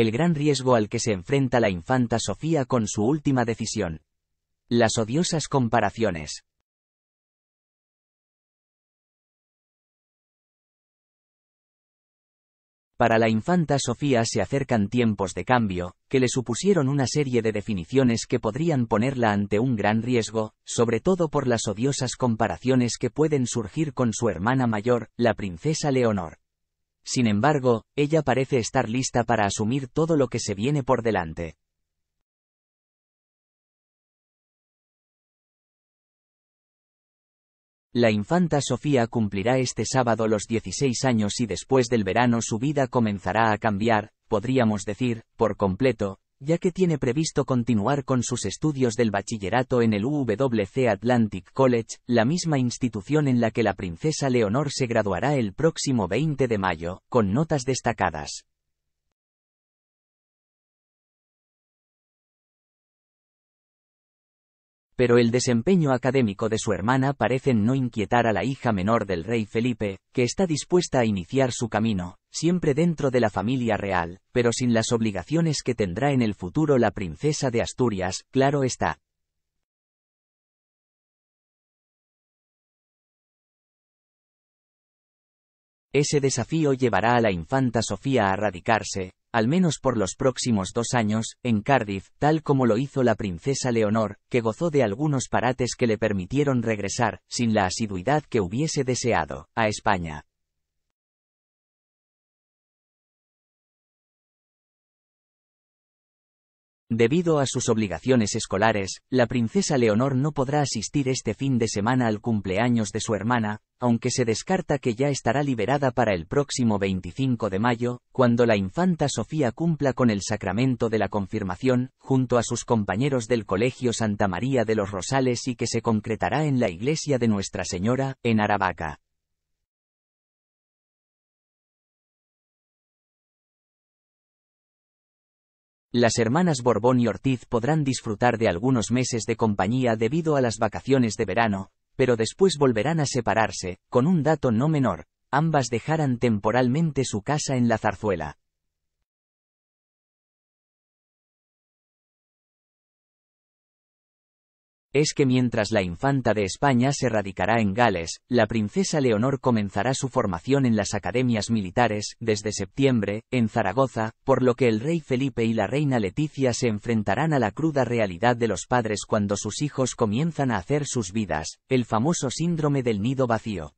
el gran riesgo al que se enfrenta la infanta Sofía con su última decisión. Las odiosas comparaciones. Para la infanta Sofía se acercan tiempos de cambio, que le supusieron una serie de definiciones que podrían ponerla ante un gran riesgo, sobre todo por las odiosas comparaciones que pueden surgir con su hermana mayor, la princesa Leonor. Sin embargo, ella parece estar lista para asumir todo lo que se viene por delante. La infanta Sofía cumplirá este sábado los 16 años y después del verano su vida comenzará a cambiar, podríamos decir, por completo, ya que tiene previsto continuar con sus estudios del bachillerato en el UWC Atlantic College, la misma institución en la que la princesa Leonor se graduará el próximo 20 de mayo, con notas destacadas. pero el desempeño académico de su hermana parece no inquietar a la hija menor del rey Felipe, que está dispuesta a iniciar su camino, siempre dentro de la familia real, pero sin las obligaciones que tendrá en el futuro la princesa de Asturias, claro está. Ese desafío llevará a la infanta Sofía a radicarse, al menos por los próximos dos años, en Cardiff, tal como lo hizo la princesa Leonor, que gozó de algunos parates que le permitieron regresar, sin la asiduidad que hubiese deseado, a España. Debido a sus obligaciones escolares, la princesa Leonor no podrá asistir este fin de semana al cumpleaños de su hermana, aunque se descarta que ya estará liberada para el próximo 25 de mayo, cuando la infanta Sofía cumpla con el sacramento de la confirmación, junto a sus compañeros del Colegio Santa María de los Rosales y que se concretará en la iglesia de Nuestra Señora, en Aravaca. Las hermanas Borbón y Ortiz podrán disfrutar de algunos meses de compañía debido a las vacaciones de verano, pero después volverán a separarse, con un dato no menor, ambas dejarán temporalmente su casa en la zarzuela. es que mientras la infanta de España se radicará en Gales, la princesa Leonor comenzará su formación en las academias militares, desde septiembre, en Zaragoza, por lo que el rey Felipe y la reina Leticia se enfrentarán a la cruda realidad de los padres cuando sus hijos comienzan a hacer sus vidas, el famoso síndrome del nido vacío.